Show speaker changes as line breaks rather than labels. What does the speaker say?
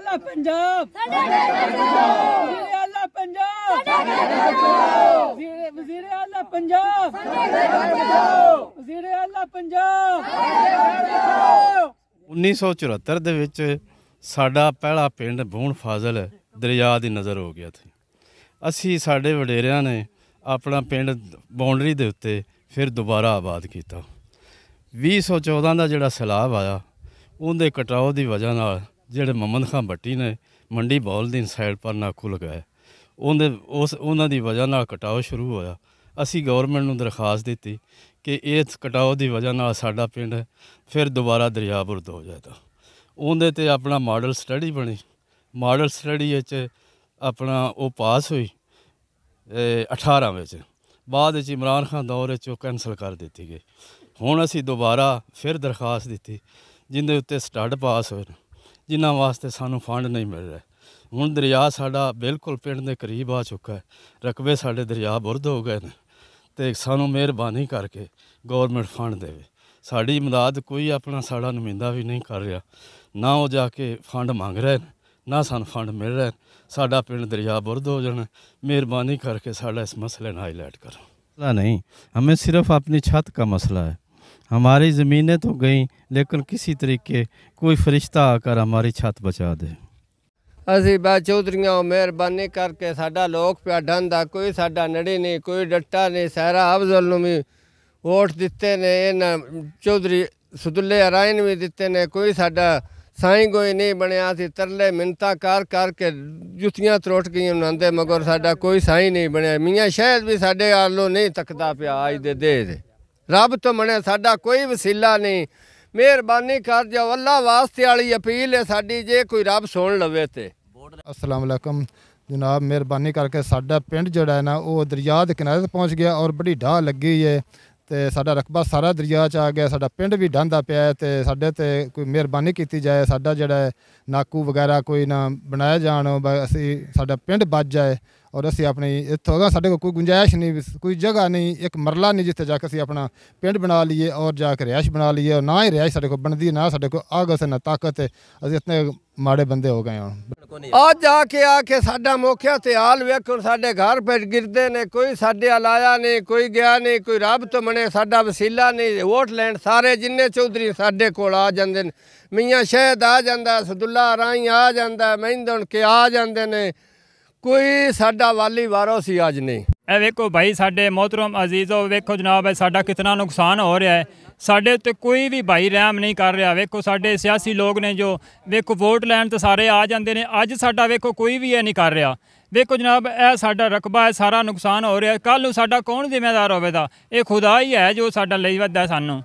ਅੱਲਾ ਪੰਜਾਬ ਸਾਡੇ
ਪੰਜਾਬ ਜੀਰੇ ਅੱਲਾ ਪੰਜਾਬ ਸਾਡੇ ਪੰਜਾਬ ਵਜ਼ੀਰ ਅੱਲਾ ਪੰਜਾਬ ਸਾਡੇ ਪੰਜਾਬ ਵਜ਼ੀਰ ਅੱਲਾ
ਪੰਜਾਬ ਸਾਡੇ ਪੰਜਾਬ 1974 ਦੇ ਵਿੱਚ ਸਾਡਾ ਪਹਿਲਾ ਪਿੰਡ ਬੂਣ ਫਾਜ਼ਲ ਦਰਿਆ ਦੀ ਨਜ਼ਰ ਹੋ ਗਿਆ ਸੀ ਅਸੀਂ ਸਾਡੇ ਵਡੇਰਿਆਂ ਨੇ ਆਪਣਾ ਪਿੰਡ ਬਾਉਂਡਰੀ ਦੇ ਉੱਤੇ ਫਿਰ ਦੁਬਾਰਾ ਆਬਾਦ ਕੀਤਾ 2014 ਦਾ ਜਿਹੜਾ ਸਲਾਬ ਆਇਆ ਉਹਦੇ ਕਟਾਓ ਦੀ ਵਜ੍ਹਾ ਨਾਲ ਜਿਹੜੇ ਮਮਨ ਖਾਨ ਭੱਟੀ ਨੇ ਮੰਡੀ ਬੌਲ ਦੀ ਇਨਸਾਈਡ ਪਰ ਨਾਕੂ ਲਗਾਇਆ ਉਹਦੇ ਉਸ ਉਹਨਾਂ ਦੀ ਵਜ੍ਹਾ ਨਾਲ ਕਟਾਓ ਸ਼ੁਰੂ ਹੋਇਆ ਅਸੀਂ ਗਵਰਨਮੈਂਟ ਨੂੰ ਦਰਖਾਸਤ ਦਿੱਤੀ ਕਿ ਇਸ ਕਟਾਓ ਦੀ ਵਜ੍ਹਾ ਨਾਲ ਸਾਡਾ ਪਿੰਡ ਫਿਰ ਦੁਬਾਰਾ ਦਰਿਆਬੁਰਦ ਹੋ ਜਾਏਗਾ ਉਹਦੇ ਤੇ ਆਪਣਾ ਮਾਡਲ ਸਟੱਡੀ ਬਣੀ ਮਾਡਲ ਸਟੱਡੀ ਵਿੱਚ ਆਪਣਾ ਉਹ ਪਾਸ ਹੋਈ 18 ਵਿੱਚ ਬਾਅਦ ਵਿੱਚ ਇਮਰਾਨ ਖਾਨ ਦੌਰ ਵਿੱਚ ਉਹ ਕੈਨਸਲ ਕਰ ਦਿੱਤੀ ਗਈ ਹੁਣ ਅਸੀਂ ਦੁਬਾਰਾ ਫਿਰ ਦਰਖਾਸਤ ਦਿੱਤੀ ਜਿੰਦੇ ਉੱਤੇ ਸਟੱਡ ਪਾਸ ਹੋਏ ਜਿਨ੍ਹਾਂ ਵਾਸਤੇ ਸਾਨੂੰ ਫੰਡ ਨਹੀਂ ਮਿਲ ਰਿਹਾ ਹੁਣ ਦਰਿਆ ਸਾਡਾ ਬਿਲਕੁਲ ਪਿੰਡ ਦੇ ਕਰੀਬ ਆ ਚੁੱਕਾ ਹੈ ਰਕਬੇ ਸਾਡੇ ਦਰਿਆ ਬੁਰਦ ਹੋ ਗਏ ਨੇ ਤੇ ਸਾਨੂੰ ਮਿਹਰਬਾਨੀ ਕਰਕੇ ਗਵਰਨਮੈਂਟ ਫੰਡ ਦੇਵੇ ਸਾਡੀ ਮਦਦ ਕੋਈ ਆਪਣਾ ਸਾਡਾ ਨੁਮਾਇੰਦਾ ਵੀ ਨਹੀਂ ਕਰ ਰਿਹਾ ਨਾ ਉਹ ਜਾ ਕੇ ਫੰਡ ਮੰਗ ਰਹੇ ਨੇ ਨਾ ਸਾਨੂੰ ਫੰਡ ਮਿਲ ਰਿਹਾ ਸਾਡਾ ਪਿੰਡ ਦਰਿਆ ਬੁਰਦ ਹੋ ਜਾਣਾ ਮਿਹਰਬਾਨੀ ਕਰਕੇ ਸਾਡਾ ਇਸ ਮਸਲੇ ਨੂੰ ਹਾਈਲਾਈਟ ਕਰੋ ਨਹੀਂ ਹਮੇ ਸਿਰਫ ਆਪਣੀ ਛੱਤ ਦਾ ਮਸਲਾ ਹੈ हमारी ज़मीनें तो गई लेकिन किसी तरीके कोई फरिश्ता आकर हमारी छत बचा दे
असी बस चौधरियाँ मेहरबानी करके साडा लोग प्याडन का कोई साडा नड़ी नहीं कोई डट्टा नहीं सहरा अफजल भी वोट दिते ने चौधरी सुदुले राय भी दिते ने कोई साडा साई गोई नहीं बनया असी तरले मिनता कर करके जुत्तियां त्रोट गई उन्होंने मगर साडा कोई साई नहीं बनया मियाँ शायद भी साढ़े आलो नहीं तकता पाया अज दे ਰੱਬ ਤੋਂ ਮਣਿਆ ਸਾਡਾ ਕੋਈ ਵਸੀਲਾ ਨਹੀਂ ਮਿਹਰਬਾਨੀ ਕਰ ਜਾਓ ਅੱਲਾ ਵਾਸਤੇ ਵਾਲੀ ਅਪੀਲ ਹੈ ਸਾਡੀ ਜੇ ਕੋਈ ਰੱਬ ਸੁਣ ਲਵੇ ਤੇ
ਅਸਲਾਮ ਅਲੈਕਮ ਜਨਾਬ ਮਿਹਰਬਾਨੀ ਕਰਕੇ ਸਾਡਾ ਪਿੰਡ ਜਿਹੜਾ ਹੈ ਨਾ ਉਹ ਦਰਿਆ ਦੇ ਕਿਨਾਰੇ ਤੇ ਪਹੁੰਚ ਗਿਆ ਔਰ ਬੜੀ ਢਾਹ ਲੱਗੀ ਹੈ ਤੇ ਸਾਡਾ ਰਕਬਾ ਸਾਰਾ ਦਰਿਆ ਚ ਆ ਗਿਆ ਸਾਡਾ ਪਿੰਡ ਵੀ ਡਾਂਦਾ ਪਿਆ ਹੈ ਤੇ ਸਾਡੇ ਤੇ ਕੋਈ ਮਿਹਰਬਾਨੀ ਕੀਤੀ ਜਾਏ ਸਾਡਾ ਜਿਹੜਾ ਨਾਕੂ ਵਗੈਰਾ ਕੋਈ ਨਾ ਬਣਾਇਆ ਜਾਣ ਅਸੀਂ ਸਾਡਾ ਪਿੰਡ ਬਚ ਜਾਏ ਔਰ ਅਸੀਂ ਆਪਣੀ ਇੱਥੋਂ ਸਾਡੇ ਕੋਲ ਕੋਈ ਗੁੰਜਾਇਸ਼ ਨਹੀਂ ਕੋਈ ਜਗ੍ਹਾ ਨਹੀਂ ਇੱਕ ਮਰਲਾ ਨਹੀਂ ਜਿੱਥੇ ਜਾ ਕੇ ਅਸੀਂ ਆਪਣਾ ਪਿੰਡ ਬਣਾ ਲਈਏ ਔਰ ਜਾ ਕੇ ਰਿਆਸ਼ ਬਣਾ ਲਈਏ ਔਰ ਨਾ ਹੀ ਰਿਆਸ਼ ਸਾਡੇ ਕੋਲ ਬਣਦੀ ਨਾ ਸਾਡੇ ਕੋਲ ਆਗਸ ਨਾ ਤਾਕਤ ਹੈ ਅਸੀਂ ਇਤਨੇ ਮਾੜੇ ਬੰਦੇ ਹੋ ਗਏ ਹਾਂ
ਆ ਜਾ ਕੇ ਆ ਕੇ ਸਾਡਾ ਮੋਖਿਆ ਤੇ ਹਾਲ ਵੇਖਣ ਸਾਡੇ ਘਰ ਪੈ ਗਿਰਦੇ ਨੇ ਕੋਈ ਸਾਡੇ ਹਲਾਇਆ ਨਹੀਂ ਕੋਈ ਗਿਆ ਨਹੀਂ ਕੋਈ ਰੱਬ ਤੋਂ ਮਣੇ ਸਾਡਾ ਵਸੀਲਾ ਨਹੀਂ ਵੋਟ ਲੈਣ ਸਾਰੇ ਜਿੰਨੇ ਚੌਧਰੀ ਸਾਡੇ ਕੋਲ ਆ ਜਾਂਦੇ ਨੇ ਮੀਆਂ ਸ਼ਹਿਦ ਆ ਜਾਂਦਾ ਸਦੁੱਲਾ ਰਾਈ ਆ ਜਾਂਦਾ ਮਹਿੰਦਣ ਕੇ ਆ ਜਾਂਦੇ ਨੇ ਕੋਈ ਸਾਡਾ ਵਾਲੀ ਵਾਰੋ ਸੀ ਅੱਜ ਨਹੀਂ ਇਹ ਵੇਖੋ ਭਾਈ ਸਾਡੇ ਮੋਹਤਰਮ ਅਜ਼ੀਜ਼ੋ ਵੇਖੋ ਜਨਾਬ ਐ ਸਾਡਾ ਕਿਤਨਾ ਨੁਕਸਾਨ ਹੋ ਰਿਹਾ ਹੈ ਸਾਡੇ ਉੱਤੇ ਕੋਈ ਵੀ ਭਾਈ ਰਹਿਮ ਨਹੀਂ ਕਰ ਰਿਹਾ ਵੇਖੋ ਸਾਡੇ ਸਿਆਸੀ ਲੋਕ ਨੇ ਜੋ ਵੇਖੋ ਵੋਟ ਲੈਣ ਤੇ ਸਾਰੇ ਆ ਜਾਂਦੇ ਨੇ ਅੱਜ ਸਾਡਾ ਵੇਖੋ ਕੋਈ ਵੀ ਇਹ ਨਹੀਂ ਕਰ ਰਿਹਾ ਵੇਖੋ ਜਨਾਬ ਇਹ ਸਾਡਾ ਰਕਬਾ ਹੈ ਸਾਰਾ ਨੁਕਸਾਨ ਹੋ ਰਿਹਾ ਕੱਲ ਨੂੰ ਸਾਡਾ ਕੌਣ ਜ਼ਿੰਮੇਵਾਰ ਹੋਵੇਗਾ ਇਹ ਖੁਦਾ ਹੀ ਹੈ ਜੋ ਸਾਡਾ ਲਈ ਵੱਧਦਾ ਸਾਨੂੰ